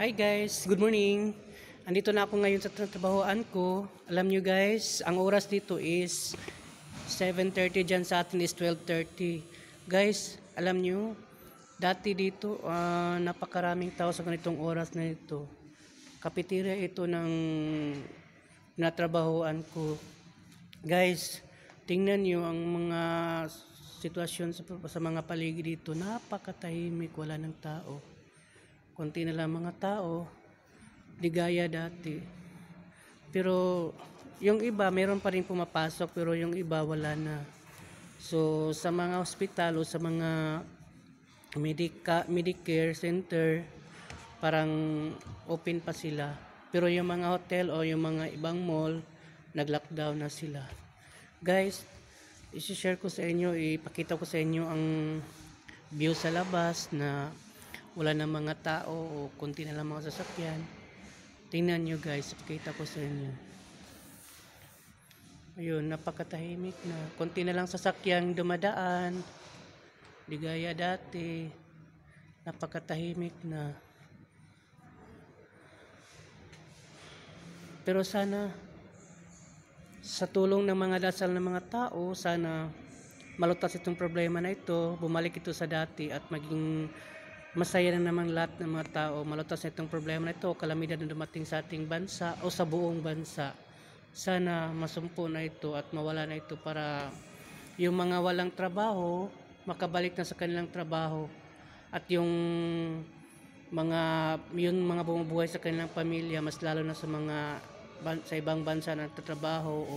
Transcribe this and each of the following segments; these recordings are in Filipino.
Hi guys, good morning. Andito na ako ngayon sa trabahoan ko. Alam nyo guys, ang oras dito is 7.30 dyan sa atin is 12.30. Guys, alam nyo, dati dito uh, napakaraming tao sa ganitong oras na ito. Kapitirya ito ng natrabahoan ko. Guys, tingnan nyo ang mga sitwasyon sa, sa mga paligid dito. Napakatahimik, wala ng tao konti na lang mga tao di gaya dati pero yung iba meron pa rin pumapasok pero yung iba wala na so sa mga ospital o sa mga medica, medicare center parang open pa sila pero yung mga hotel o yung mga ibang mall naglockdown na sila guys isi-share ko sa inyo ipakita ko sa inyo ang view sa labas na wala na mga tao o kunti na lang mga sasakyan tingnan nyo guys pakita ko sa inyo ayun napakatahimik na kunti na lang sasakyang dumadaan di gaya dati napakatahimik na pero sana sa tulong ng mga dasal ng mga tao sana malutas itong problema na ito, bumalik ito sa dati at maging masaya na naman lahat ng mga tao malutas na itong problema na ito, kalamidad na dumating sa ating bansa o sa buong bansa. Sana masumpo na ito at mawala na ito para yung mga walang trabaho makabalik na sa kanilang trabaho at yung mga yun mga bumubuhay sa kanilang pamilya mas lalo na sa mga sa ibang bansa na nagtatrabaho o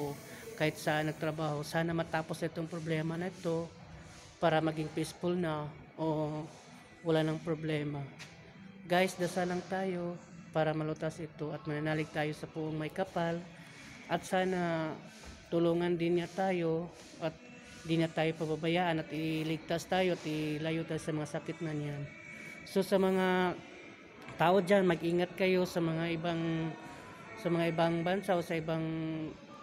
kahit saan nagtrabaho sana matapos itong problema na ito para maging peaceful na o wala nang problema guys dasal lang tayo para malutas ito at mananalig tayo sa puong may kapal at sana tulungan din niya tayo at di na tayo pababayaan at iligtas tayo at ilayo tayo sa mga sakit na niyan so sa mga tao diyan mag-ingat kayo sa mga ibang sa mga ibang bansa o sa ibang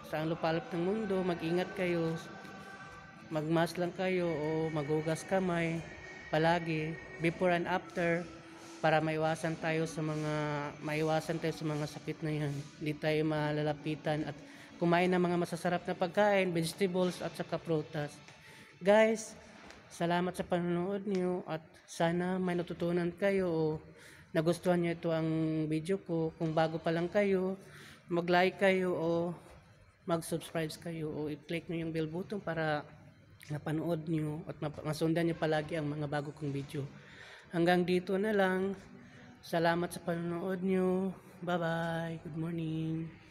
sa lupalop ng mundo mag-ingat kayo magmas lang kayo o magugas kamay palagi before and after para maiwasan tayo sa mga maiwasan tayo sa mga sakit na yan hindi tayo malalapitan at kumain ng mga masasarap na pagkain vegetables at saka prutas guys salamat sa panonood niyo at sana may natutunan kayo o nagustuhan niyo ito ang video ko kung bago pa lang kayo mag like kayo o mag subscribe kayo o i-click niyo yung bell button para napanood nyo at masundan nyo palagi ang mga bago kong video. Hanggang dito na lang. Salamat sa panonood nyo. Bye-bye. Good morning.